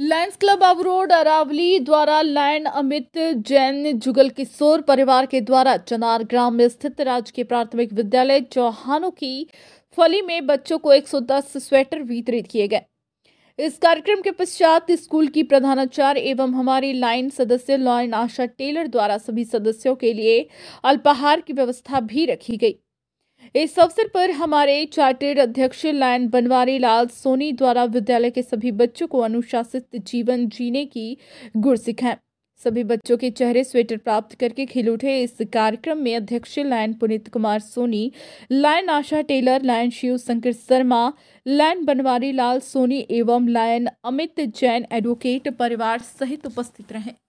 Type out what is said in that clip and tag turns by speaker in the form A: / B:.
A: Lions club road Aravali द्वारा lion Amit Jain Jugal Kishor परिवार के द्वारा चनार ग्राम में स्थित राजकीय प्राथमिक विद्यालय चौहानों की फली में बच्चों को 110 स्वेटर वितरित किए गए इस कार्यक्रम के पश्चात स्कूल की प्रधानाचार्य एवं हमारी लाइन सदस्य लॉयन आशा टेलर द्वारा सभी सदस्यों के लिए अल्पाहार की व्यवस्था भी रखी गई इस अवसर पर हमारे चार्टेड अध्यक्ष लायन बनवारी लाल सोनी द्वारा विद्यालय के सभी बच्चों को अनुशासित जीवन जीने की गुर सिखाएं सभी बच्चों के चेहरे स्वेटर प्राप्त करके खिल उठे इस कार्यक्रम में अध्यक्ष lion Puneet Kumar Soni lion Asha Taylor lion Shiv Shankar Sharma lion Banwari Lal Soni एवं लायन अमित जैन एडवोकेट परिवार सहित उपस्थित रहे